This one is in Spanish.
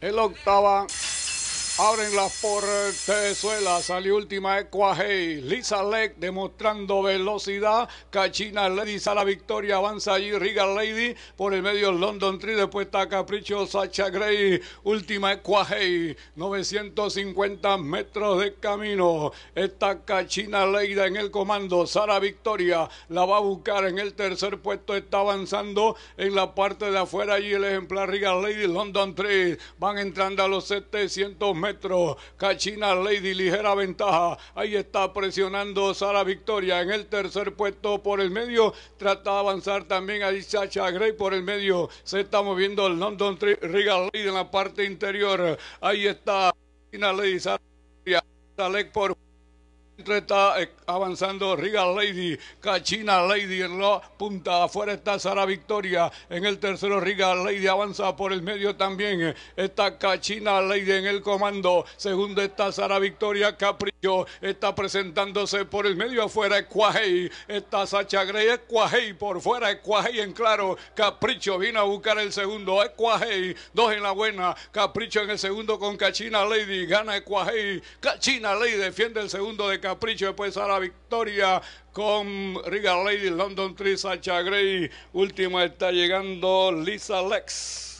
El octava. Abren las suela... salió última Equahey. Lisa Leck demostrando velocidad, Cachina Lady Sara victoria, avanza allí Riga Lady, por el medio London Tree, después está Capricho Sacha Gray, última Equahey. 950 metros de camino, está Cachina Leida en el comando, Sara Victoria la va a buscar en el tercer puesto, está avanzando en la parte de afuera allí el ejemplar Riga Lady London Tree, van entrando a los 700 metros, Cachina Lady, ligera ventaja. Ahí está presionando Sara Victoria en el tercer puesto por el medio. Trata de avanzar también a dichacha Gray por el medio. Se está moviendo el London Regal Lady en la parte interior. Ahí está Cachina Lady, Sara Victoria. sale por está eh, avanzando Riga Lady, Cachina Lady en la punta, afuera está Sara Victoria, en el tercero Riga Lady avanza por el medio también, eh, está Cachina Lady en el comando, segundo está Sara Victoria Capricho está presentándose por el medio afuera Escuajey, está Sacha Grey por fuera, Escuajey en claro, Capricho viene a buscar el segundo, Escuajey, dos en la buena, Capricho en el segundo con Cachina Lady, gana Escuajey, Cachina Lady defiende el segundo de Capricho, después a la victoria con Riga Lady, London Tree, Sacha Última está llegando Lisa Lex.